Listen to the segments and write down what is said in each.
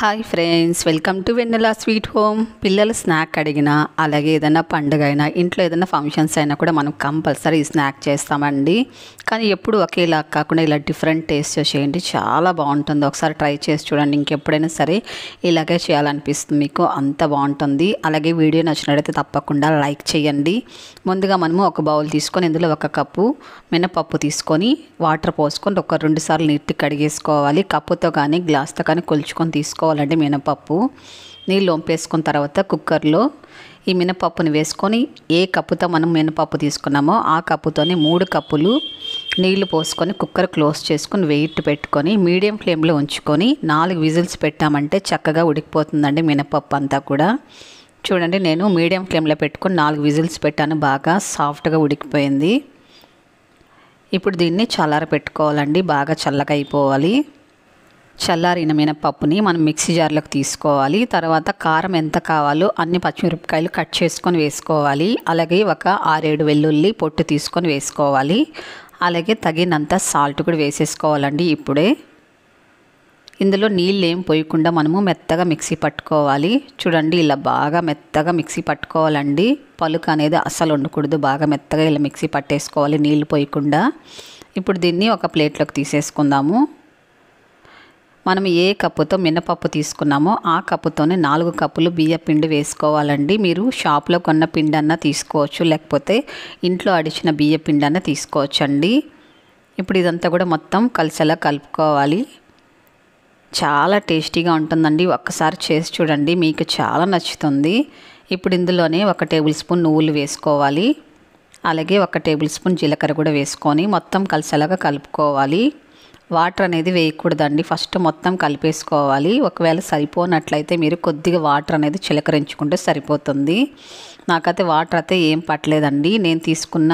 hi friends welcome to Vennela sweet home పిల్లలు snack అడిగినా అలాగే ఏదైనా పండుగ అయినా ఇంట్లో ఏదైనా ఫంక్షన్స్ అయినా కూడా మనం కంపల్సరీ స్నాక్ చేస్తామండి కానీ ఎప్పుడు ఒకేలా కాకుండా ఇలా డిఫరెంట్ టేస్ట్ చేసేయండి చాలా బాగుంటుంది ఒకసారి ట్రై చేసి చూడండి ఇంకెప్పుడైనా సరే ఇలాగే చేయాలనిపిస్తుంది మీకు అంత బాగుంటుంది అలాగే వీడియో నచ్చినట్టయితే తప్పకుండా లైక్ చేయండి ముందుగా మనము ఒక బౌల్ తీసుకొని ఇందులో ఒక కప్పు మినపప్పు తీసుకొని వాటర్ పోసుకొని ఒక రెండు సార్లు నీట్గా కడిగేసుకోవాలి కప్పుతో కానీ గ్లాస్తో కానీ కొలుచుకొని తీసుకోవాలి వేసుకోవాలండి మినపప్పు నీళ్ళు వంపేసుకున్న తర్వాత కుక్కర్లో ఈ మినపప్పుని వేసుకొని ఏ కప్పుతో మనం మినపప్పు తీసుకున్నామో ఆ కప్పుతోనే మూడు కప్పులు నీళ్లు పోసుకొని కుక్కర్ క్లోజ్ చేసుకొని వెయిట్ పెట్టుకొని మీడియం ఫ్లేమ్లో ఉంచుకొని నాలుగు విజిల్స్ పెట్టామంటే చక్కగా ఉడికిపోతుందండి మినపప్పు అంతా కూడా చూడండి నేను మీడియం ఫ్లేమ్లో పెట్టుకొని నాలుగు విజిల్స్ పెట్టాను బాగా సాఫ్ట్గా ఉడికిపోయింది ఇప్పుడు దీన్ని చల్లార పెట్టుకోవాలండి బాగా చల్లగా అయిపోవాలి చల్లారిన మినపప్పుని మనం మిక్సీ జార్లోకి తీసుకోవాలి తర్వాత కారం ఎంత కావాలో అన్ని పచ్చిమిరపకాయలు కట్ చేసుకొని వేసుకోవాలి అలాగే ఒక ఆరేడు వెల్లుల్లి పొట్టు తీసుకొని వేసుకోవాలి అలాగే తగినంత సాల్ట్ కూడా వేసేసుకోవాలండి ఇప్పుడే ఇందులో నీళ్ళు ఏం పోయకుండా మనము మెత్తగా మిక్సీ పట్టుకోవాలి చూడండి ఇలా బాగా మెత్తగా మిక్సీ పట్టుకోవాలండి పలుకు అనేది అస్సలు ఉండకూడదు బాగా మెత్తగా ఇలా మిక్సీ పట్టేసుకోవాలి నీళ్ళు పోయకుండా ఇప్పుడు దీన్ని ఒక ప్లేట్లోకి తీసేసుకుందాము మనం ఏ కప్పుతో మినపప్పు తీసుకున్నామో ఆ కప్పుతోనే నాలుగు కప్పులు బియ్య పిండి వేసుకోవాలండి మీరు షాప్లో కొన్న పిండి అన్న తీసుకోవచ్చు లేకపోతే ఇంట్లో అడిచిన బియ్య పిండి అన్న తీసుకోవచ్చు అండి ఇప్పుడు ఇదంతా కూడా మొత్తం కలిసేలా కలుపుకోవాలి చాలా టేస్టీగా ఉంటుందండి ఒక్కసారి చేసి చూడండి మీకు చాలా నచ్చుతుంది ఇప్పుడు ఇందులోనే ఒక టేబుల్ స్పూన్ నువ్వులు వేసుకోవాలి అలాగే ఒక టేబుల్ స్పూన్ జీలకర్ర కూడా వేసుకొని మొత్తం కలిసేలాగా కలుపుకోవాలి వాటర్ అనేది వేయకూడదండి ఫస్ట్ మొత్తం కలిపేసుకోవాలి ఒకవేళ సరిపోనట్లయితే మీరు కొద్దిగా వాటర్ అనేది చిలకరించుకుంటే సరిపోతుంది నాకైతే వాటర్ అయితే ఏం పట్టలేదండి నేను తీసుకున్న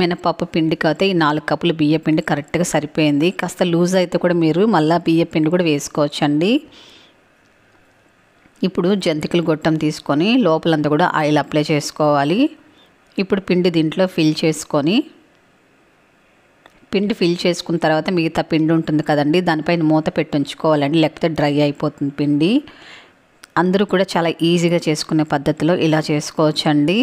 మినపప్పు పిండికి అయితే ఈ నాలుగు కప్పులు బియ్య పిండి కరెక్ట్గా సరిపోయింది కాస్త లూజ్ అయితే కూడా మీరు మళ్ళీ బియ్య పిండి కూడా వేసుకోవచ్చండి ఇప్పుడు జంతికలు గొట్టం తీసుకొని లోపలంతా కూడా ఆయిల్ అప్లై చేసుకోవాలి ఇప్పుడు పిండి దీంట్లో ఫిల్ చేసుకొని పిండి ఫిల్ చేసుకున్న తర్వాత మిగతా పిండి ఉంటుంది కదండి దానిపైన మూత పెట్టి ఉంచుకోవాలండి లేకపోతే డ్రై అయిపోతుంది పిండి అందరూ కూడా చాలా ఈజీగా చేసుకునే పద్ధతిలో ఇలా చేసుకోవచ్చు అండి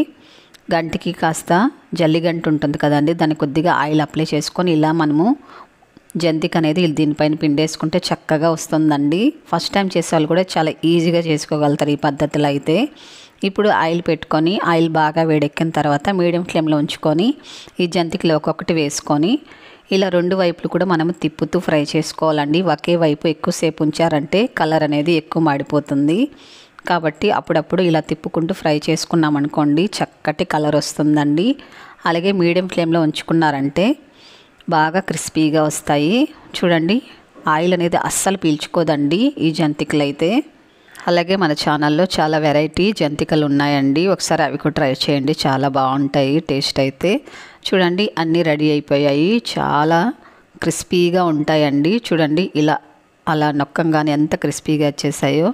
గంటికి కాస్త జల్లి గంట ఉంటుంది కదండి దాన్ని కొద్దిగా ఆయిల్ అప్లై చేసుకొని ఇలా మనము జంతిక అనేది దీనిపైన పిండి వేసుకుంటే చక్కగా వస్తుందండి ఫస్ట్ టైం చేసే వాళ్ళు కూడా చాలా ఈజీగా చేసుకోగలుగుతారు ఈ పద్ధతిలో అయితే ఇప్పుడు ఆయిల్ పెట్టుకొని ఆయిల్ బాగా వేడెక్కిన తర్వాత మీడియం ఫ్లేమ్లో ఉంచుకొని ఈ జంతికలు ఒక్కొక్కటి వేసుకొని ఇలా రెండు వైపులు కూడా మనము తిప్పుతూ ఫ్రై చేసుకోవాలండి ఒకే వైపు ఎక్కువసేపు ఉంచారంటే కలర్ అనేది ఎక్కువ మాడిపోతుంది కాబట్టి అప్పుడప్పుడు ఇలా తిప్పుకుంటూ ఫ్రై చేసుకున్నాం అనుకోండి చక్కటి కలర్ వస్తుందండి అలాగే మీడియం ఫ్లేమ్లో ఉంచుకున్నారంటే బాగా క్రిస్పీగా వస్తాయి చూడండి ఆయిల్ అనేది అస్సలు పీల్చుకోదండి ఈ జంతికలు అయితే అలాగే మన ఛానల్లో చాలా వెరైటీ జంతికలు ఉన్నాయండి ఒకసారి అవి కూడా ట్రై చేయండి చాలా బాగుంటాయి టేస్ట్ అయితే చూడండి అన్నీ రెడీ అయిపోయాయి చాలా క్రిస్పీగా ఉంటాయండి చూడండి ఇలా అలా నొక్కంగానే ఎంత క్రిస్పీగా వచ్చేసాయో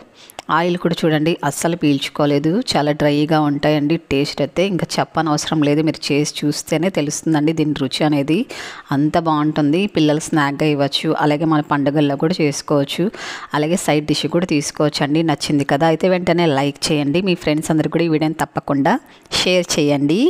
ఆయిల్ కూడా చూడండి అస్సలు పీల్చుకోలేదు చాలా డ్రైగా ఉంటాయండి టేస్ట్ అయితే ఇంకా చెప్పనవసరం లేదు మీరు చేసి చూస్తేనే తెలుస్తుందండి దీని రుచి అనేది అంత బాగుంటుంది పిల్లలు స్నాక్గా ఇవ్వచ్చు అలాగే మన పండుగల్లో కూడా చేసుకోవచ్చు అలాగే సైడ్ డిష్ కూడా తీసుకోవచ్చు అండి నచ్చింది కదా అయితే వెంటనే లైక్ చేయండి మీ ఫ్రెండ్స్ అందరు కూడా ఈ వీడియోని తప్పకుండా షేర్ చేయండి